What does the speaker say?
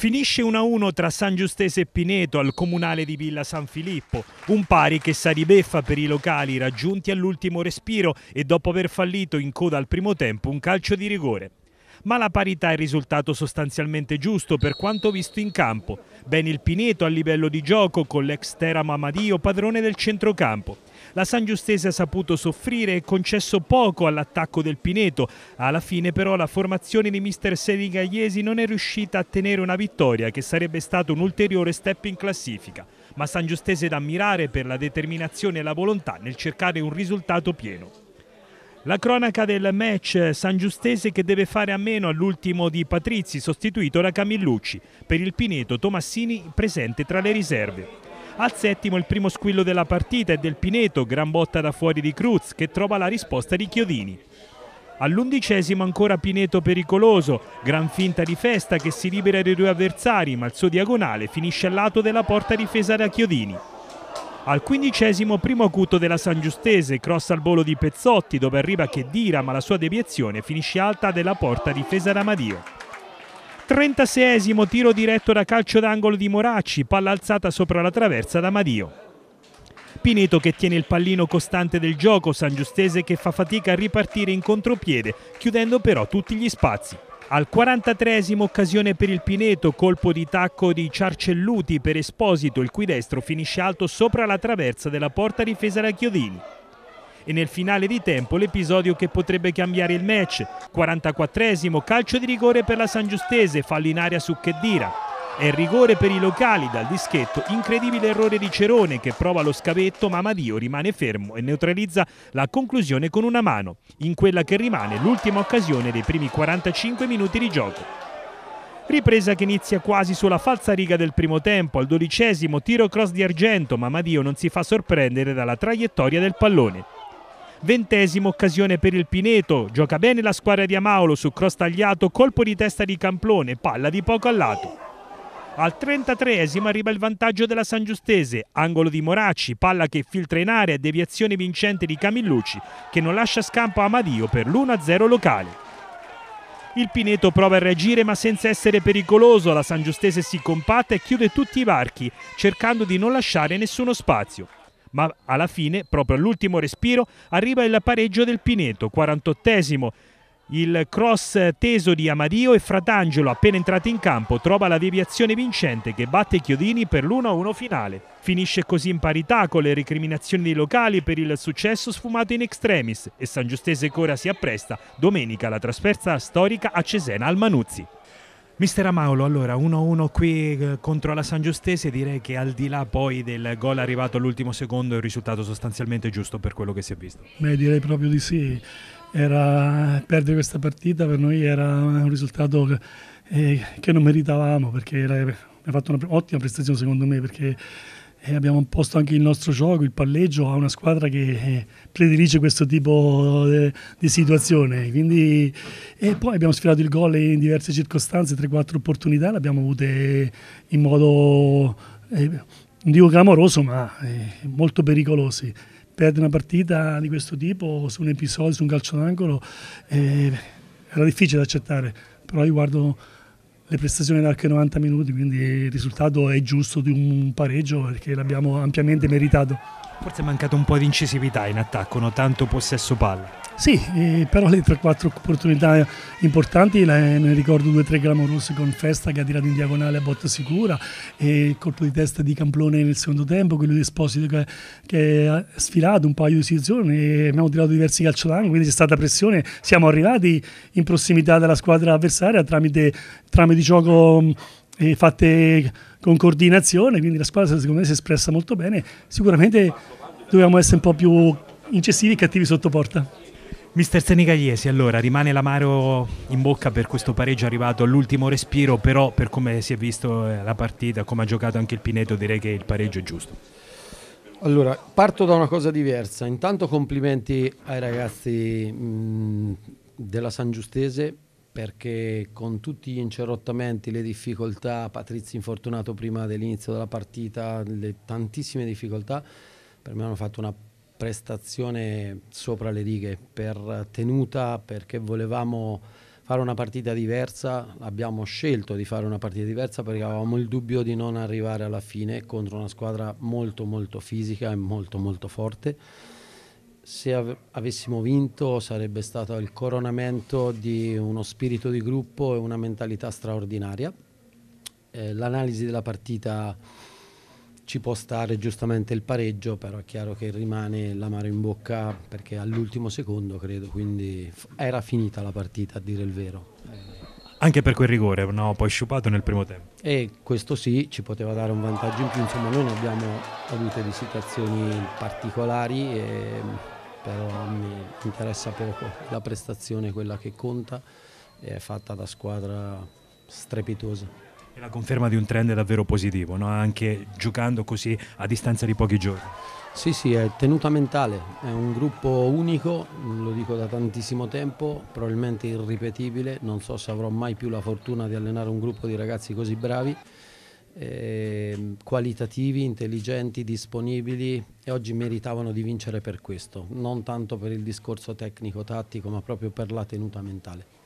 Finisce 1-1 tra San Giustese e Pineto al comunale di Villa San Filippo, un pari che sa di beffa per i locali raggiunti all'ultimo respiro e dopo aver fallito in coda al primo tempo un calcio di rigore. Ma la parità è risultato sostanzialmente giusto per quanto visto in campo. Ben il Pineto a livello di gioco con l'ex Teramo Amadio padrone del centrocampo. La San Giustese ha saputo soffrire e concesso poco all'attacco del Pineto. Alla fine però la formazione di mister Serigagliesi non è riuscita a tenere una vittoria che sarebbe stato un ulteriore step in classifica. Ma San Giustese da ammirare per la determinazione e la volontà nel cercare un risultato pieno. La cronaca del match San Giustese che deve fare a meno all'ultimo di Patrizi sostituito da Camillucci. Per il Pineto Tomassini presente tra le riserve. Al settimo il primo squillo della partita è del Pineto, gran botta da fuori di Cruz che trova la risposta di Chiodini. All'undicesimo ancora Pineto pericoloso, gran finta di Festa che si libera dei due avversari ma il suo diagonale finisce al lato della porta difesa da Chiodini. Al quindicesimo primo acuto della San Giustese, cross al volo di Pezzotti dove arriva Chedira ma la sua deviazione finisce alta della porta difesa da Madio. 36esimo tiro diretto da calcio d'angolo di Moracci, palla alzata sopra la traversa da Madio. Pineto che tiene il pallino costante del gioco, San Giustese che fa fatica a ripartire in contropiede, chiudendo però tutti gli spazi. Al 43 occasione per il Pineto, colpo di tacco di Ciarcelluti per Esposito, il cui destro finisce alto sopra la traversa della porta difesa da Chiodini e nel finale di tempo l'episodio che potrebbe cambiare il match. 44esimo calcio di rigore per la San Giustese, fallo in aria su Cheddira. È il rigore per i locali dal dischetto, incredibile errore di Cerone che prova lo scavetto ma Madio rimane fermo e neutralizza la conclusione con una mano, in quella che rimane l'ultima occasione dei primi 45 minuti di gioco. Ripresa che inizia quasi sulla falsa riga del primo tempo, al dodicesimo tiro cross di Argento ma Madio non si fa sorprendere dalla traiettoria del pallone. Ventesima occasione per il Pineto, gioca bene la squadra di Amaulo su cross tagliato, colpo di testa di Camplone, palla di poco al lato. Al 33esimo arriva il vantaggio della San Giustese, angolo di Moracci, palla che filtra in area e deviazione vincente di Camillucci che non lascia scampo a Madio per l'1-0 locale. Il Pineto prova a reagire ma senza essere pericoloso, la San Giustese si compatta e chiude tutti i varchi cercando di non lasciare nessuno spazio ma alla fine, proprio all'ultimo respiro, arriva il pareggio del Pineto, 48esimo. Il cross teso di Amadio e Fratangelo, appena entrato in campo, trova la deviazione vincente che batte Chiodini per l'1-1 finale. Finisce così in parità con le recriminazioni dei locali per il successo sfumato in extremis e San Giustese Cora si appresta domenica alla trasferta storica a Cesena al Manuzzi. Mister Amaulo, allora 1-1 qui eh, contro la San Giustese, direi che al di là poi del gol arrivato all'ultimo secondo è un risultato sostanzialmente giusto per quello che si è visto. Beh, direi proprio di sì. Era, perdere questa partita per noi era un risultato che, eh, che non meritavamo perché era, eh, ha fatto un'ottima prestazione secondo me perché e abbiamo imposto anche il nostro gioco, il palleggio, a una squadra che eh, predilige questo tipo eh, di situazione. Quindi, e poi abbiamo sfilato il gol in diverse circostanze, 3-4 opportunità, le abbiamo avute in modo, eh, non dico clamoroso, ma eh, molto pericolosi. Perdere una partita di questo tipo su un episodio, su un calcio d'angolo, eh, era difficile da accettare, però io guardo le prestazioni erano anche 90 minuti, quindi il risultato è giusto di un pareggio perché l'abbiamo ampiamente meritato. Forse è mancato un po' di incisività in attacco, non tanto possesso palla. Sì, eh, però le 3-4 opportunità importanti, le, ne ricordo 2-3 clamorose con Festa che ha tirato in diagonale a botta sicura, e il colpo di testa di Camplone nel secondo tempo, quello di Esposito che, che ha sfilato un paio di situazioni e abbiamo tirato diversi calciolani, quindi c'è stata pressione, siamo arrivati in prossimità della squadra avversaria tramite, tramite di gioco mm, eh, fatte con coordinazione, quindi la squadra secondo me si è espressa molto bene, sicuramente dobbiamo essere un po' più incisivi e cattivi sotto porta. Mister Senigagliesi, allora rimane l'amaro in bocca per questo pareggio arrivato all'ultimo respiro, però per come si è visto eh, la partita, come ha giocato anche il Pineto, direi che il pareggio è giusto. Allora, parto da una cosa diversa. Intanto complimenti ai ragazzi mh, mm, della San Giustese perché con tutti gli incerottamenti, le difficoltà, Patrizio infortunato prima dell'inizio della partita, le tantissime difficoltà, per me hanno fatto una prestazione sopra le righe, per tenuta, perché volevamo fare una partita diversa, abbiamo scelto di fare una partita diversa perché avevamo il dubbio di non arrivare alla fine contro una squadra molto molto fisica e molto molto forte se av- avessimo vinto sarebbe stato il coronamento di uno spirito di gruppo e una mentalità straordinaria. Eh, l'analisi della partita ci può stare giustamente il pareggio, però è chiaro che rimane l'amaro in bocca perché all'ultimo secondo credo, quindi f- era finita la partita a dire il vero. Anche per quel rigore, no? poi sciupato nel primo tempo. E questo sì, ci poteva dare un vantaggio in più, insomma noi non abbiamo avuto di situazioni particolari. E però a me interessa poco, la prestazione è quella che conta è fatta da squadra strepitosa. È la conferma di un trend davvero positivo, no? anche giocando così a distanza di pochi giorni. Sì, sì, è tenuta mentale, è un gruppo unico, lo dico da tantissimo tempo, probabilmente irripetibile, non so se avrò mai più la fortuna di allenare un gruppo di ragazzi così bravi eh, qualitativi, intelligenti, disponibili e oggi meritavano di vincere per questo, non tanto per il discorso tecnico-tattico ma proprio per la tenuta mentale.